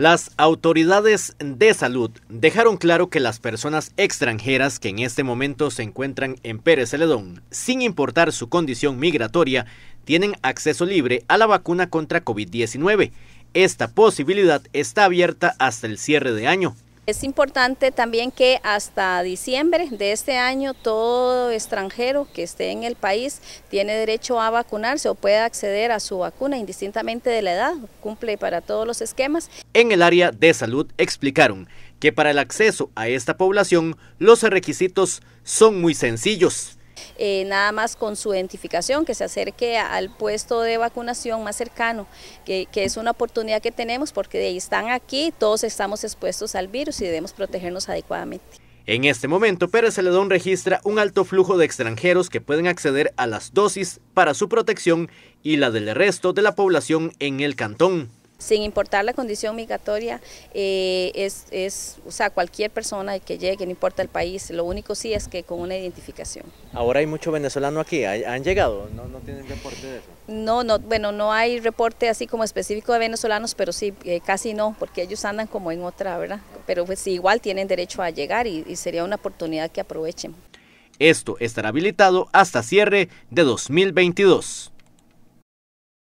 Las autoridades de salud dejaron claro que las personas extranjeras que en este momento se encuentran en Pérez Celedón, sin importar su condición migratoria, tienen acceso libre a la vacuna contra COVID-19. Esta posibilidad está abierta hasta el cierre de año. Es importante también que hasta diciembre de este año todo extranjero que esté en el país tiene derecho a vacunarse o pueda acceder a su vacuna indistintamente de la edad, cumple para todos los esquemas. En el área de salud explicaron que para el acceso a esta población los requisitos son muy sencillos. Eh, nada más con su identificación, que se acerque al puesto de vacunación más cercano, que, que es una oportunidad que tenemos porque de ahí están aquí, todos estamos expuestos al virus y debemos protegernos adecuadamente. En este momento, Pérez Celedón registra un alto flujo de extranjeros que pueden acceder a las dosis para su protección y la del resto de la población en el cantón sin importar la condición migratoria, eh, es, es, o sea, cualquier persona que llegue, no importa el país, lo único sí es que con una identificación. Ahora hay mucho venezolano aquí, ¿han llegado? ¿No, no tienen reporte de eso? No, no, bueno, no hay reporte así como específico de venezolanos, pero sí, eh, casi no, porque ellos andan como en otra, ¿verdad? Pero pues igual tienen derecho a llegar y, y sería una oportunidad que aprovechen. Esto estará habilitado hasta cierre de 2022.